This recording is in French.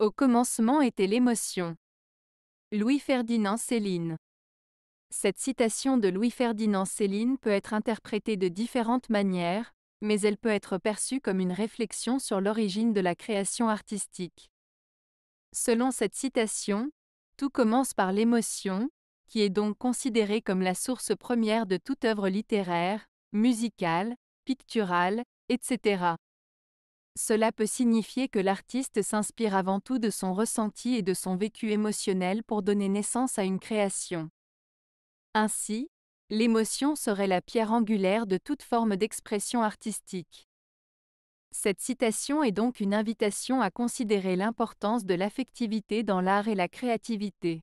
Au commencement était l'émotion. Louis-Ferdinand Céline. Cette citation de Louis-Ferdinand Céline peut être interprétée de différentes manières, mais elle peut être perçue comme une réflexion sur l'origine de la création artistique. Selon cette citation, tout commence par l'émotion, qui est donc considérée comme la source première de toute œuvre littéraire, musicale, picturale, etc. Cela peut signifier que l'artiste s'inspire avant tout de son ressenti et de son vécu émotionnel pour donner naissance à une création. Ainsi, l'émotion serait la pierre angulaire de toute forme d'expression artistique. Cette citation est donc une invitation à considérer l'importance de l'affectivité dans l'art et la créativité.